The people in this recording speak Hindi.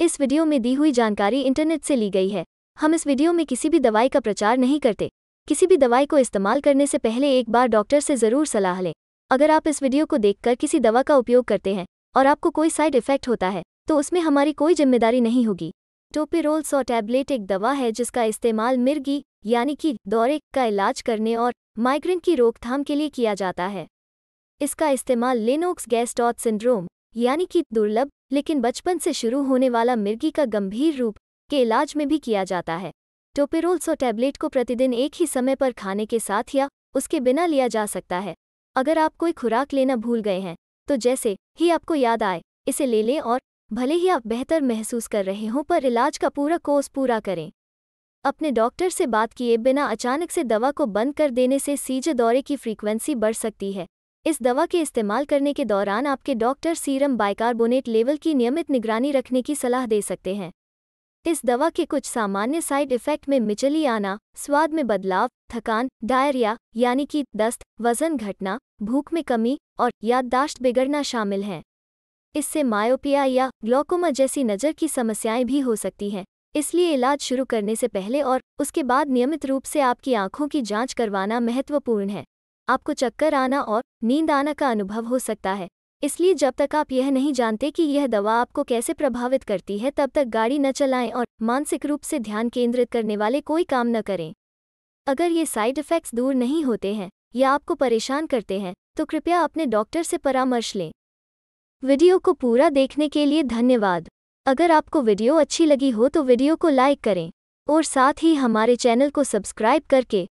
इस वीडियो में दी हुई जानकारी इंटरनेट से ली गई है हम इस वीडियो में किसी भी दवाई का प्रचार नहीं करते किसी भी दवाई को इस्तेमाल करने से पहले एक बार डॉक्टर से ज़रूर सलाह लें अगर आप इस वीडियो को देखकर किसी दवा का उपयोग करते हैं और आपको कोई साइड इफेक्ट होता है तो उसमें हमारी कोई जिम्मेदारी नहीं होगी टोपिरोल सौ टैबलेट एक दवा है जिसका इस्तेमाल मिर्गी यानी कि दौरे का इलाज करने और माइग्रेन की रोकथाम के लिए किया जाता है इसका इस्तेमाल लेनोक्स गैस्टॉट सिंड्रोम यानी कि दुर्लभ लेकिन बचपन से शुरू होने वाला मिर्गी का गंभीर रूप के इलाज में भी किया जाता है टोपेरोल्स और टैबलेट को प्रतिदिन एक ही समय पर खाने के साथ या उसके बिना लिया जा सकता है अगर आप कोई खुराक लेना भूल गए हैं तो जैसे ही आपको याद आए इसे ले लें और भले ही आप बेहतर महसूस कर रहे हों पर इलाज का पूरा कोर्स पूरा करें अपने डॉक्टर से बात किए बिना अचानक से दवा को बंद कर देने से सीजे दौरे की फ्रीक्वेंसी बढ़ सकती है इस दवा के इस्तेमाल करने के दौरान आपके डॉक्टर सीरम बाइकार्बोनेट लेवल की नियमित निगरानी रखने की सलाह दे सकते हैं इस दवा के कुछ सामान्य साइड इफ़ेक्ट में मिचली आना स्वाद में बदलाव थकान डायरिया यानी कि दस्त वजन घटना भूख में कमी और याददाश्त बिगड़ना शामिल हैं इससे मायोपिया या ग्लॉकोमा जैसी नज़र की समस्याएं भी हो सकती हैं इसलिए इलाज शुरू करने से पहले और उसके बाद नियमित रूप से आपकी आंखों की जांच करवाना महत्वपूर्ण है आपको चक्कर आना और नींद आना का अनुभव हो सकता है इसलिए जब तक आप यह नहीं जानते कि यह दवा आपको कैसे प्रभावित करती है तब तक गाड़ी न चलाएं और मानसिक रूप से ध्यान केंद्रित करने वाले कोई काम न करें अगर ये साइड इफ़ेक्ट्स दूर नहीं होते हैं या आपको परेशान करते हैं तो कृपया अपने डॉक्टर से परामर्श लें वीडियो को पूरा देखने के लिए धन्यवाद अगर आपको वीडियो अच्छी लगी हो तो वीडियो को लाइक करें और साथ ही हमारे चैनल को सब्सक्राइब करके